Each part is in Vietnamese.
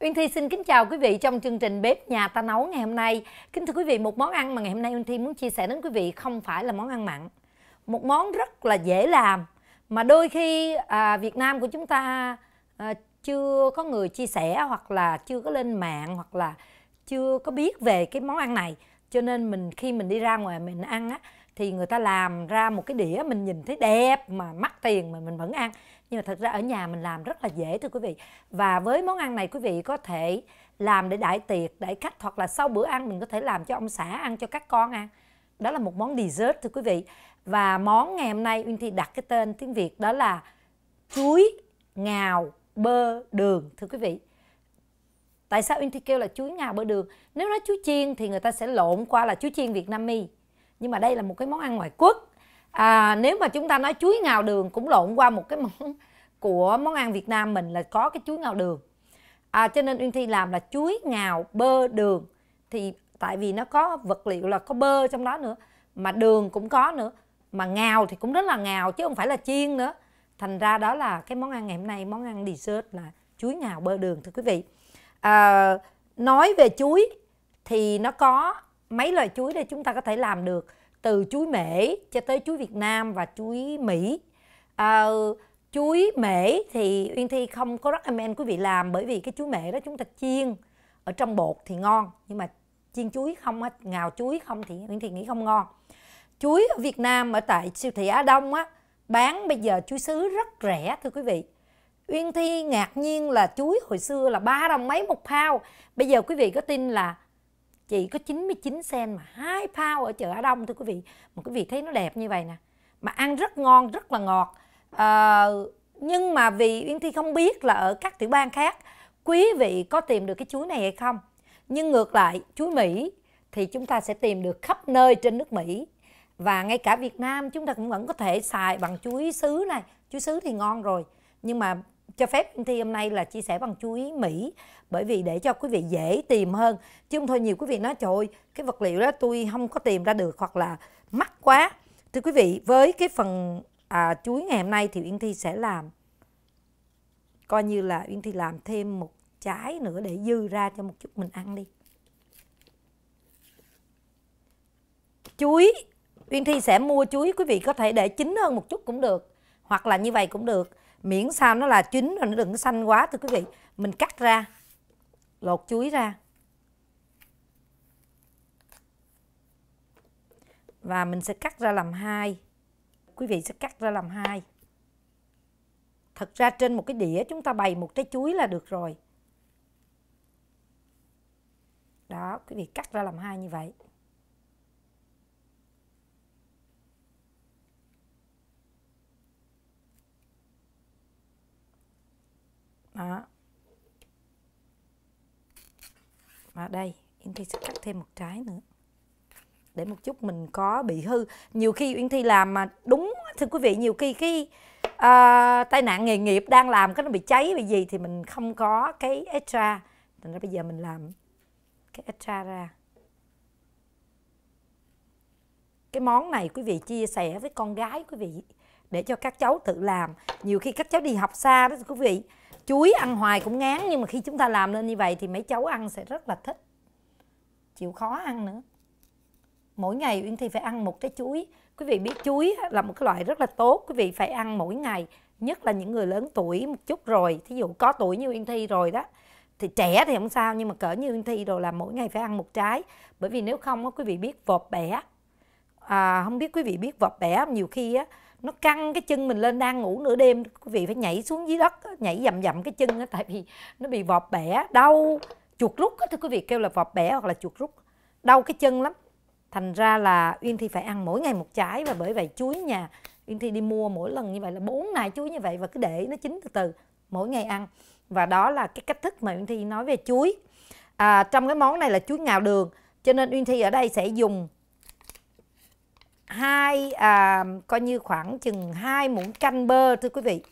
Uyên Thi xin kính chào quý vị trong chương trình Bếp Nhà Ta Nấu ngày hôm nay. Kính thưa quý vị, một món ăn mà ngày hôm nay Uyên Thi muốn chia sẻ đến quý vị không phải là món ăn mặn. Một món rất là dễ làm mà đôi khi à, Việt Nam của chúng ta à, chưa có người chia sẻ hoặc là chưa có lên mạng hoặc là chưa có biết về cái món ăn này. Cho nên mình khi mình đi ra ngoài mình ăn á thì người ta làm ra một cái đĩa mình nhìn thấy đẹp mà mắc tiền mà mình vẫn ăn nhưng mà thật ra ở nhà mình làm rất là dễ thưa quý vị và với món ăn này quý vị có thể làm để đại tiệc đãi khách hoặc là sau bữa ăn mình có thể làm cho ông xã ăn cho các con ăn đó là một món dessert thưa quý vị và món ngày hôm nay Uyên Thi đặt cái tên tiếng Việt đó là chuối ngào bơ đường thưa quý vị tại sao Uyên Thi kêu là chuối ngào bơ đường nếu nói chuối chiên thì người ta sẽ lộn qua là chuối chiên Việt Nam mi nhưng mà đây là một cái món ăn ngoại quốc à, nếu mà chúng ta nói chuối ngào đường cũng lộn qua một cái món của món ăn Việt Nam mình là có cái chuối ngào đường à, cho nên Uyên Thi làm là chuối ngào bơ đường thì tại vì nó có vật liệu là có bơ trong đó nữa mà đường cũng có nữa mà ngào thì cũng rất là ngào chứ không phải là chiên nữa thành ra đó là cái món ăn ngày hôm nay món ăn dessert là chuối ngào bơ đường thưa quý vị à, nói về chuối thì nó có mấy loại chuối để chúng ta có thể làm được từ chuối mễ cho tới chuối Việt Nam và chuối Mỹ. À, chuối mễ thì Uyên Thi không có recommend quý vị làm bởi vì cái chuối mễ đó chúng ta chiên ở trong bột thì ngon nhưng mà chiên chuối không á ngào chuối không thì Uyên Thi nghĩ không ngon. Chuối ở Việt Nam ở tại siêu thị Á Đông á bán bây giờ chuối sứ rất rẻ thưa quý vị. Uyên Thi ngạc nhiên là chuối hồi xưa là ba đồng mấy một pound. Bây giờ quý vị có tin là chị có 99 sen mà hai pound ở chợ Á Đông thưa quý vị mà quý vị thấy nó đẹp như vậy nè mà ăn rất ngon rất là ngọt à, nhưng mà vì Uyên Thi không biết là ở các tiểu bang khác quý vị có tìm được cái chuối này hay không nhưng ngược lại chuối Mỹ thì chúng ta sẽ tìm được khắp nơi trên nước Mỹ và ngay cả Việt Nam chúng ta cũng vẫn có thể xài bằng chuối sứ này chuối sứ thì ngon rồi nhưng mà cho phép Thi hôm nay là chia sẻ bằng chuối Mỹ bởi vì để cho quý vị dễ tìm hơn chứ không thôi nhiều quý vị nói trời ơi, cái vật liệu đó tôi không có tìm ra được hoặc là mắc quá thưa quý vị với cái phần à, chuối ngày hôm nay thì Uyên Thi sẽ làm coi như là Uyên Thi làm thêm một trái nữa để dư ra cho một chút mình ăn đi chuối Uyên Thi sẽ mua chuối quý vị có thể để chín hơn một chút cũng được hoặc là như vậy cũng được miễn sao nó là chín rồi nó đừng có xanh quá thưa quý vị mình cắt ra lột chuối ra và mình sẽ cắt ra làm hai quý vị sẽ cắt ra làm hai thật ra trên một cái đĩa chúng ta bày một trái chuối là được rồi đó quý vị cắt ra làm hai như vậy đó và đây Uyên Thi sẽ cắt thêm một trái nữa để một chút mình có bị hư nhiều khi Uyên Thi làm mà đúng thưa quý vị nhiều khi cái à, tai nạn nghề nghiệp đang làm cái nó bị cháy bị gì thì mình không có cái extra thành ra bây giờ mình làm cái extra ra cái món này quý vị chia sẻ với con gái quý vị để cho các cháu tự làm nhiều khi các cháu đi học xa đó quý vị chuối ăn hoài cũng ngán nhưng mà khi chúng ta làm lên như vậy thì mấy cháu ăn sẽ rất là thích chịu khó ăn nữa mỗi ngày uyên thi phải ăn một trái chuối quý vị biết chuối là một cái loại rất là tốt quý vị phải ăn mỗi ngày nhất là những người lớn tuổi một chút rồi thí dụ có tuổi như uyên thi rồi đó thì trẻ thì không sao nhưng mà cỡ như uyên thi rồi là mỗi ngày phải ăn một trái bởi vì nếu không quý vị biết vọt bẻ à, không biết quý vị biết vọt bẻ nhiều khi á nó căng cái chân mình lên đang ngủ nửa đêm quý vị phải nhảy xuống dưới đất nhảy dầm dầm cái chân đó, tại vì nó bị vọt bẻ đau chuột rút đó, thưa quý vị kêu là vọt bẻ hoặc là chuột rút đau cái chân lắm thành ra là uyên thi phải ăn mỗi ngày một trái và bởi vậy chuối nhà uyên thi đi mua mỗi lần như vậy là bốn nải chuối như vậy và cứ để nó chín từ từ mỗi ngày ăn và đó là cái cách thức mà uyên thi nói về chuối à, trong cái món này là chuối ngào đường cho nên uyên thi ở đây sẽ dùng hai à, coi như khoảng chừng hai muỗng canh bơ thưa quý vị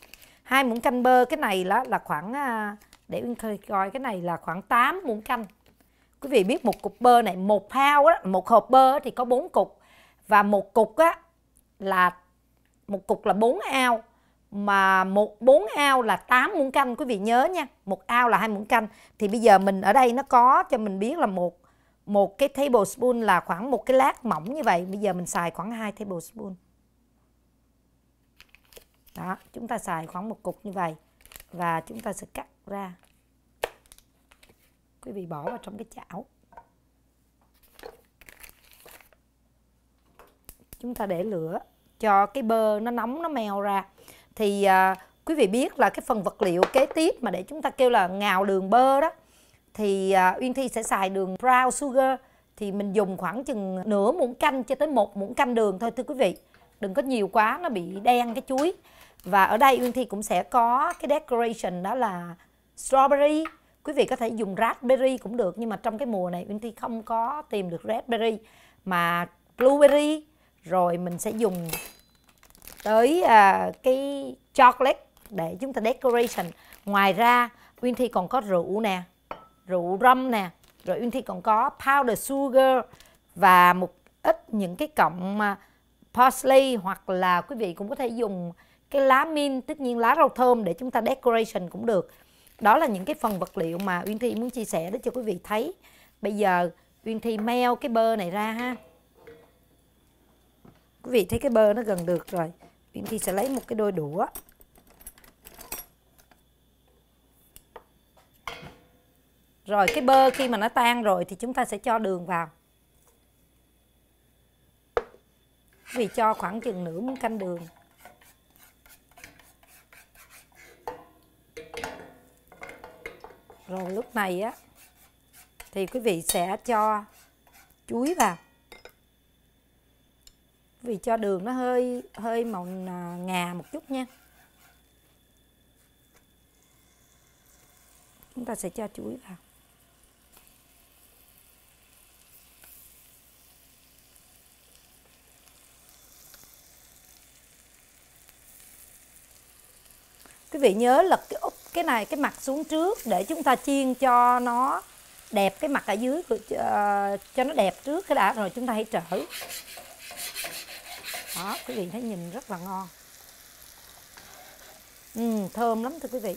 hai muỗng canh bơ cái này là là khoảng à, để uyên coi cái này là khoảng 8 muỗng canh quý vị biết một cục bơ này một pound á một hộp bơ thì có bốn cục và một cục á là một cục là 4 ao mà một bốn ao là 8 muỗng canh quý vị nhớ nha một ao là hai muỗng canh thì bây giờ mình ở đây nó có cho mình biết là một một cái tablespoon là khoảng một cái lát mỏng như vậy bây giờ mình xài khoảng 2 tablespoon đó chúng ta xài khoảng một cục như vậy và chúng ta sẽ cắt ra quý vị bỏ vào trong cái chảo chúng ta để lửa cho cái bơ nó nóng nó mèo ra thì à, quý vị biết là cái phần vật liệu kế tiếp mà để chúng ta kêu là ngào đường bơ đó thì uh, Uyên Thi sẽ xài đường brown sugar thì mình dùng khoảng chừng nửa muỗng canh cho tới một muỗng canh đường thôi thưa quý vị đừng có nhiều quá nó bị đen cái chuối và ở đây Uyên Thi cũng sẽ có cái decoration đó là strawberry quý vị có thể dùng raspberry cũng được nhưng mà trong cái mùa này Uyên Thi không có tìm được raspberry mà blueberry rồi mình sẽ dùng tới uh, cái chocolate để chúng ta decoration ngoài ra Uyên Thi còn có rượu nè rượu rum nè rồi Uyên Thi còn có powder sugar và một ít những cái cọng parsley hoặc là quý vị cũng có thể dùng cái lá mint tất nhiên lá rau thơm để chúng ta decoration cũng được đó là những cái phần vật liệu mà Uyên Thi muốn chia sẻ để cho quý vị thấy bây giờ Uyên Thi meo cái bơ này ra ha quý vị thấy cái bơ nó gần được rồi Uyên Thi sẽ lấy một cái đôi đũa Rồi cái bơ khi mà nó tan rồi thì chúng ta sẽ cho đường vào Vì cho khoảng chừng nửa muỗng canh đường Rồi lúc này á Thì quý vị sẽ cho chuối vào Vì cho đường nó hơi hơi màu ngà một chút nha Chúng ta sẽ cho chuối vào quý vị nhớ lật cái úp cái này cái mặt xuống trước để chúng ta chiên cho nó đẹp cái mặt ở dưới của, uh, cho nó đẹp trước cái đã rồi chúng ta hãy trở đó quý vị thấy nhìn rất là ngon ừ, thơm lắm thưa quý vị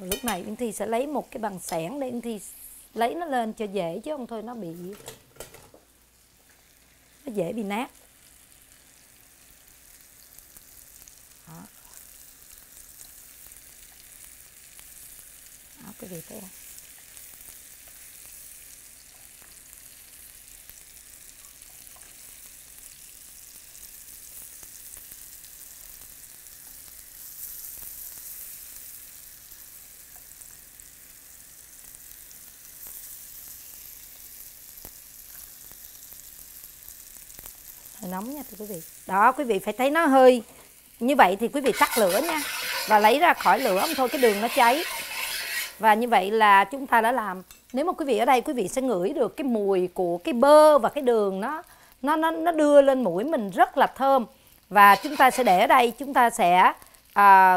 lúc này Uyên Thi sẽ lấy một cái bằng sẻng để Uyên Thi lấy nó lên cho dễ chứ không thôi nó bị nó dễ bị nát Đó. Đó, quý vị thấy không? nóng nha thưa quý vị đó quý vị phải thấy nó hơi như vậy thì quý vị tắt lửa nha và lấy ra khỏi lửa không thôi cái đường nó cháy và như vậy là chúng ta đã làm nếu mà quý vị ở đây quý vị sẽ ngửi được cái mùi của cái bơ và cái đường nó nó nó nó đưa lên mũi mình rất là thơm và chúng ta sẽ để ở đây chúng ta sẽ à,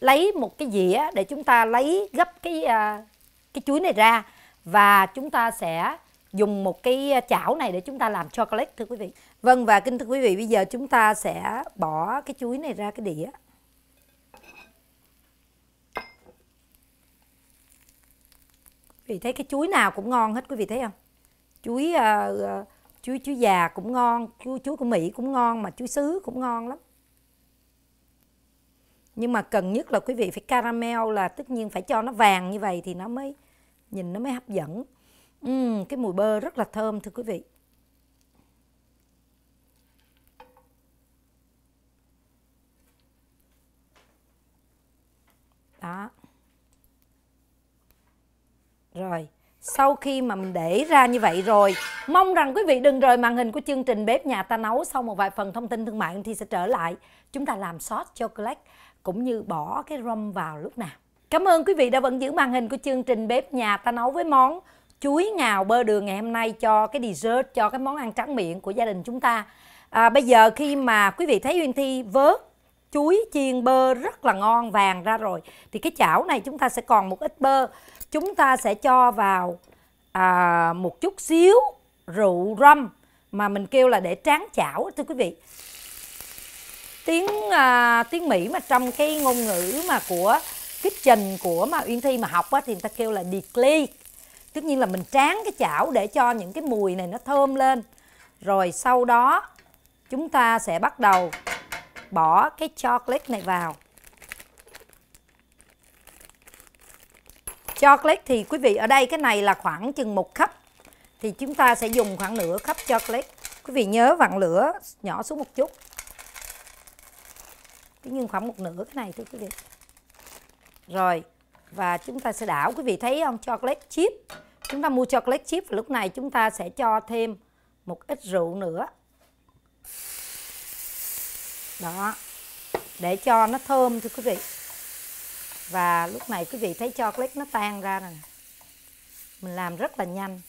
lấy một cái dĩa để chúng ta lấy gấp cái à, cái chuối này ra và chúng ta sẽ dùng một cái chảo này để chúng ta làm chocolate thưa quý vị vâng và kính thưa quý vị bây giờ chúng ta sẽ bỏ cái chuối này ra cái đĩa vì thấy cái chuối nào cũng ngon hết quý vị thấy không chuối uh, chuối chuối già cũng ngon chuối chuối của mỹ cũng ngon mà chuối sứ cũng ngon lắm nhưng mà cần nhất là quý vị phải caramel là tất nhiên phải cho nó vàng như vậy thì nó mới nhìn nó mới hấp dẫn Uhm, cái mùi bơ rất là thơm thưa quý vị. Đó. Rồi, sau khi mà mình để ra như vậy rồi, mong rằng quý vị đừng rời màn hình của chương trình Bếp Nhà Ta Nấu. Sau một vài phần thông tin thương mại thì sẽ trở lại. Chúng ta làm sauce chocolate cũng như bỏ cái rum vào lúc nào. Cảm ơn quý vị đã vẫn giữ màn hình của chương trình Bếp Nhà Ta Nấu với món chuối ngào bơ đường ngày hôm nay cho cái dessert cho cái món ăn tráng miệng của gia đình chúng ta à, bây giờ khi mà quý vị thấy Uyên Thi vớt chuối chiên bơ rất là ngon vàng ra rồi thì cái chảo này chúng ta sẽ còn một ít bơ chúng ta sẽ cho vào à, một chút xíu rượu rum mà mình kêu là để tráng chảo thưa quý vị tiếng à, tiếng Mỹ mà trong cái ngôn ngữ mà của kitchen của mà Uyên Thi mà học á, thì người ta kêu là declare tất nhiên là mình tráng cái chảo để cho những cái mùi này nó thơm lên rồi sau đó chúng ta sẽ bắt đầu bỏ cái chocolate này vào chocolate thì quý vị ở đây cái này là khoảng chừng một cup thì chúng ta sẽ dùng khoảng nửa cup chocolate quý vị nhớ vặn lửa nhỏ xuống một chút thế nhưng khoảng một nửa cái này thôi quý vị rồi và chúng ta sẽ đảo quý vị thấy không chocolate chip chúng ta mua chocolate chip và lúc này chúng ta sẽ cho thêm một ít rượu nữa đó để cho nó thơm thưa quý vị và lúc này quý vị thấy chocolate nó tan ra rồi mình làm rất là nhanh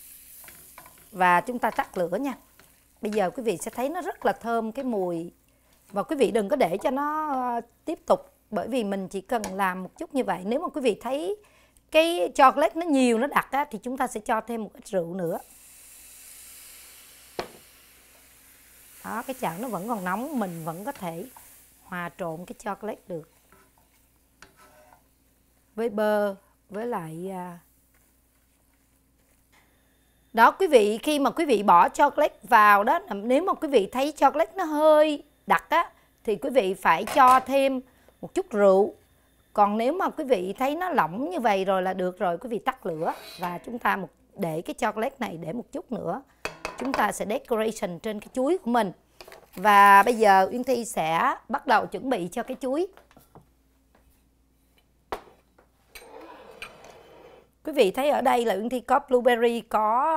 và chúng ta tắt lửa nha bây giờ quý vị sẽ thấy nó rất là thơm cái mùi và quý vị đừng có để cho nó ờ, tiếp tục bởi vì mình chỉ cần làm một chút như vậy nếu mà quý vị thấy cái chocolate nó nhiều nó đặc á, thì chúng ta sẽ cho thêm một ít rượu nữa đó cái chảo nó vẫn còn nóng mình vẫn có thể hòa trộn cái chocolate được với bơ với lại à, đó quý vị khi mà quý vị bỏ chocolate vào đó nếu mà quý vị thấy chocolate nó hơi đặc á thì quý vị phải cho thêm một chút rượu còn nếu mà quý vị thấy nó lỏng như vậy rồi là được rồi quý vị tắt lửa và chúng ta một để cái chocolate này để một chút nữa chúng ta sẽ decoration trên cái chuối của mình và bây giờ Uyên Thi sẽ bắt đầu chuẩn bị cho cái chuối Quý vị thấy ở đây là Uyên Thi có blueberry có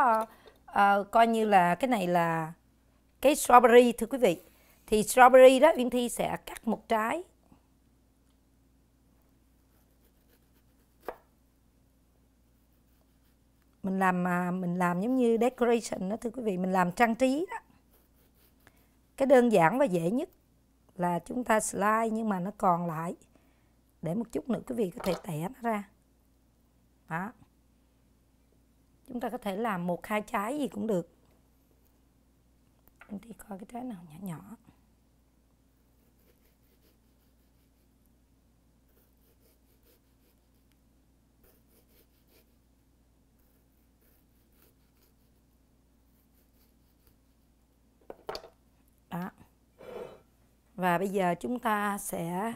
uh, coi như là cái này là cái strawberry thưa quý vị thì strawberry đó Uyên Thi sẽ cắt một trái mình làm mà mình làm giống như decoration đó thưa quý vị mình làm trang trí đó cái đơn giản và dễ nhất là chúng ta slide nhưng mà nó còn lại để một chút nữa quý vị có thể tẻ nó ra đó chúng ta có thể làm một hai trái gì cũng được em đi coi cái trái nào nhỏ nhỏ Và bây giờ chúng ta sẽ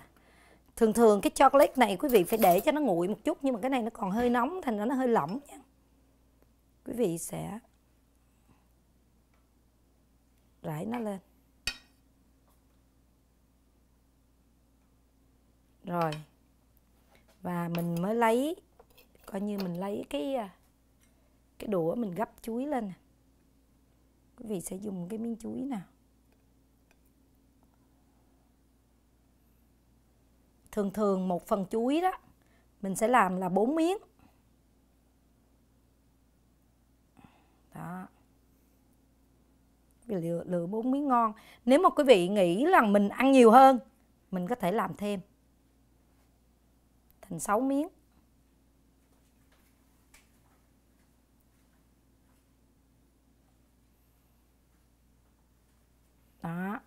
thường thường cái chocolate này quý vị phải để cho nó nguội một chút nhưng mà cái này nó còn hơi nóng thành ra nó hơi lỏng nha. Quý vị sẽ rải nó lên. Rồi. Và mình mới lấy coi như mình lấy cái cái đũa mình gấp chuối lên. Quý vị sẽ dùng cái miếng chuối nào thường thường một phần chuối đó mình sẽ làm là 4 miếng đó lựa, lựa 4 miếng ngon nếu mà quý vị nghĩ là mình ăn nhiều hơn mình có thể làm thêm thành 6 miếng đó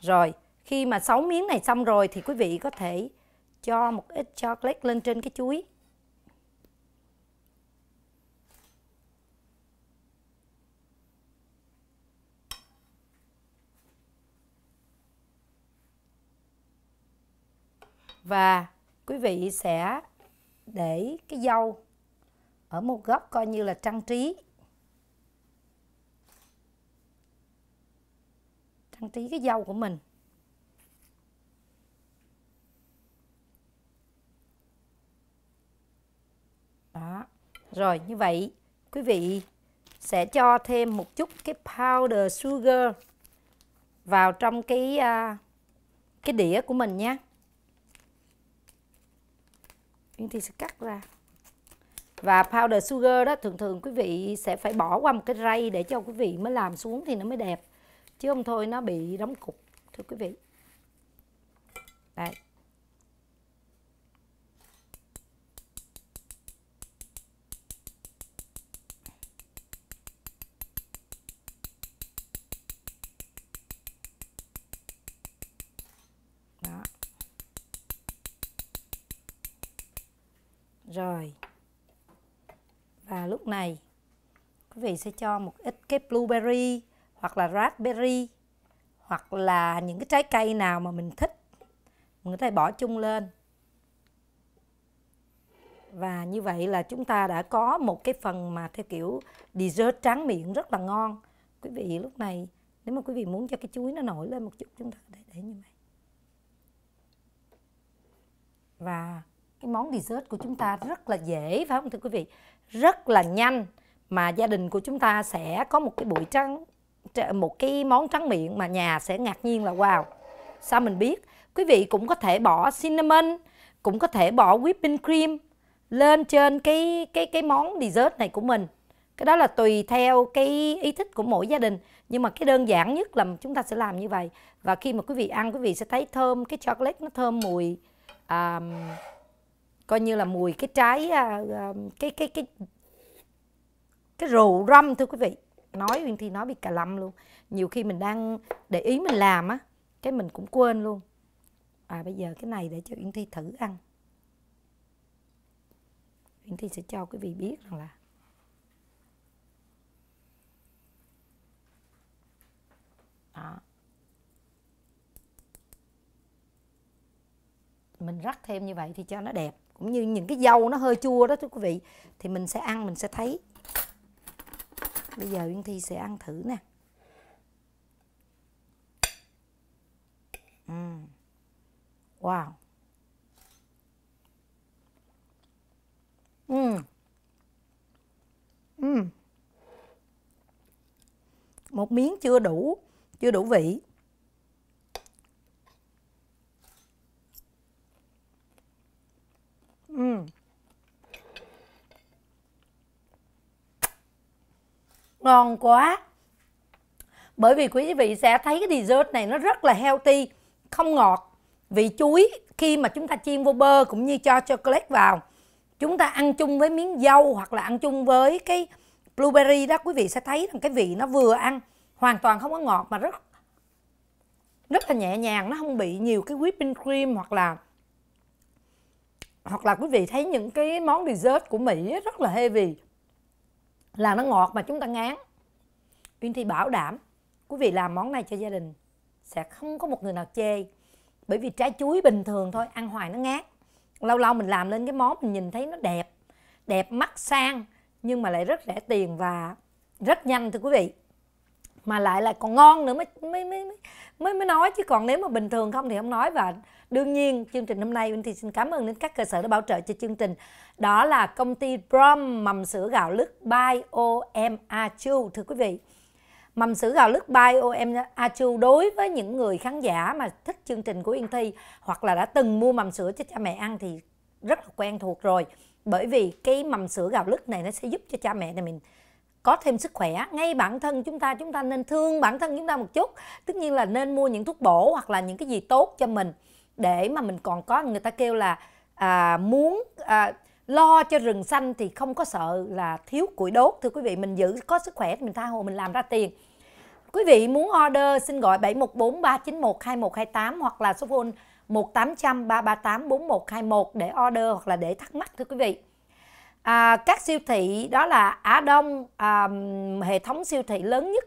rồi khi mà sáu miếng này xong rồi thì quý vị có thể cho một ít chocolate lên trên cái chuối và quý vị sẽ để cái dâu ở một góc coi như là trang trí trang trí cái dâu của mình Rồi như vậy quý vị sẽ cho thêm một chút cái powder sugar vào trong cái uh, cái đĩa của mình nhé. Uyên Thi sẽ cắt ra. Và powder sugar đó thường thường quý vị sẽ phải bỏ qua một cái ray để cho quý vị mới làm xuống thì nó mới đẹp. Chứ không thôi nó bị đóng cục thưa quý vị. Đây. và lúc này quý vị sẽ cho một ít cái blueberry hoặc là raspberry hoặc là những cái trái cây nào mà mình thích mình có thể bỏ chung lên và như vậy là chúng ta đã có một cái phần mà theo kiểu dessert tráng miệng rất là ngon quý vị lúc này nếu mà quý vị muốn cho cái chuối nó nổi lên một chút chúng ta có để như vậy và cái món dessert của chúng ta rất là dễ phải không thưa quý vị rất là nhanh mà gia đình của chúng ta sẽ có một cái buổi trắng một cái món trắng miệng mà nhà sẽ ngạc nhiên là wow sao mình biết quý vị cũng có thể bỏ cinnamon cũng có thể bỏ whipping cream lên trên cái cái cái món dessert này của mình cái đó là tùy theo cái ý thích của mỗi gia đình nhưng mà cái đơn giản nhất là chúng ta sẽ làm như vậy và khi mà quý vị ăn quý vị sẽ thấy thơm cái chocolate nó thơm mùi um, coi như là mùi cái trái à, à, cái cái cái cái rượu rum thưa quý vị nói Uyên Thi nói bị cà lăm luôn nhiều khi mình đang để ý mình làm á cái mình cũng quên luôn à bây giờ cái này để cho Uyên Thi thử ăn Uyên Thi sẽ cho quý vị biết rằng là đó mình rắc thêm như vậy thì cho nó đẹp cũng như những cái dâu nó hơi chua đó thưa quý vị thì mình sẽ ăn mình sẽ thấy bây giờ Uyên Thi sẽ ăn thử nè uhm. wow uhm. Uhm. một miếng chưa đủ chưa đủ vị ngon quá bởi vì quý vị sẽ thấy cái dessert này nó rất là healthy không ngọt vị chuối khi mà chúng ta chiên vô bơ cũng như cho chocolate vào chúng ta ăn chung với miếng dâu hoặc là ăn chung với cái blueberry đó quý vị sẽ thấy rằng cái vị nó vừa ăn hoàn toàn không có ngọt mà rất rất là nhẹ nhàng nó không bị nhiều cái whipping cream hoặc là hoặc là quý vị thấy những cái món dessert của Mỹ rất là heavy là nó ngọt mà chúng ta ngán Uyên Thi bảo đảm quý vị làm món này cho gia đình sẽ không có một người nào chê bởi vì trái chuối bình thường thôi ăn hoài nó ngát lâu lâu mình làm lên cái món mình nhìn thấy nó đẹp đẹp mắt sang nhưng mà lại rất rẻ tiền và rất nhanh thưa quý vị mà lại là còn ngon nữa mới mới mới mới mới nói chứ còn nếu mà bình thường không thì không nói và đương nhiên chương trình hôm nay Vinh Thi xin cảm ơn đến các cơ sở đã bảo trợ cho chương trình đó là công ty Brom mầm sữa gạo lứt by OM Achu thưa quý vị mầm sữa gạo lứt by OM Achu đối với những người khán giả mà thích chương trình của Yên Thi hoặc là đã từng mua mầm sữa cho cha mẹ ăn thì rất là quen thuộc rồi bởi vì cái mầm sữa gạo lứt này nó sẽ giúp cho cha mẹ này mình có thêm sức khỏe ngay bản thân chúng ta chúng ta nên thương bản thân chúng ta một chút tất nhiên là nên mua những thuốc bổ hoặc là những cái gì tốt cho mình để mà mình còn có người ta kêu là à, muốn à, lo cho rừng xanh thì không có sợ là thiếu củi đốt thưa quý vị mình giữ có sức khỏe mình tha hồ mình làm ra tiền quý vị muốn order xin gọi 7143912128 hoặc là số phone 1800 338 4121 để order hoặc là để thắc mắc thưa quý vị à, các siêu thị đó là Á Đông à, hệ thống siêu thị lớn nhất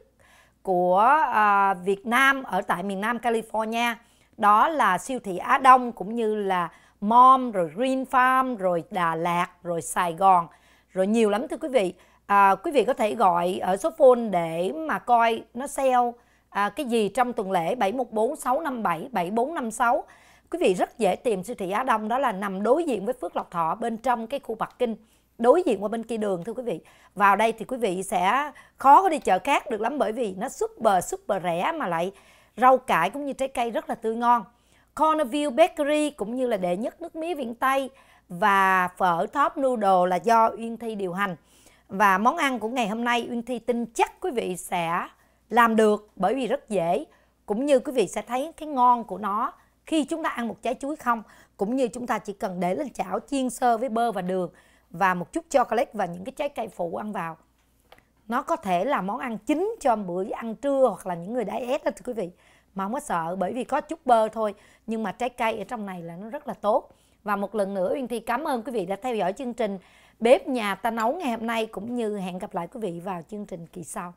của à, Việt Nam ở tại miền Nam California đó là siêu thị Á Đông cũng như là Mom rồi Green Farm rồi Đà Lạt rồi Sài Gòn rồi nhiều lắm thưa quý vị à, quý vị có thể gọi ở số phone để mà coi nó sale à, cái gì trong tuần lễ 714 657 7456 quý vị rất dễ tìm siêu thị Á Đông đó là nằm đối diện với Phước Lộc Thọ bên trong cái khu Bạc Kinh đối diện qua bên kia đường thưa quý vị vào đây thì quý vị sẽ khó có đi chợ khác được lắm bởi vì nó super super rẻ mà lại rau cải cũng như trái cây rất là tươi ngon Cornerview Bakery cũng như là đệ nhất nước mía viễn Tây và phở top noodle là do Uyên Thi điều hành và món ăn của ngày hôm nay Uyên Thi tin chắc quý vị sẽ làm được bởi vì rất dễ cũng như quý vị sẽ thấy cái ngon của nó khi chúng ta ăn một trái chuối không cũng như chúng ta chỉ cần để lên chảo chiên sơ với bơ và đường và một chút chocolate và những cái trái cây phụ ăn vào nó có thể là món ăn chính cho bữa ăn trưa hoặc là những người đã diet đó thưa quý vị mà không có sợ bởi vì có chút bơ thôi nhưng mà trái cây ở trong này là nó rất là tốt và một lần nữa Uyên Thi cảm ơn quý vị đã theo dõi chương trình Bếp nhà ta nấu ngày hôm nay cũng như hẹn gặp lại quý vị vào chương trình kỳ sau.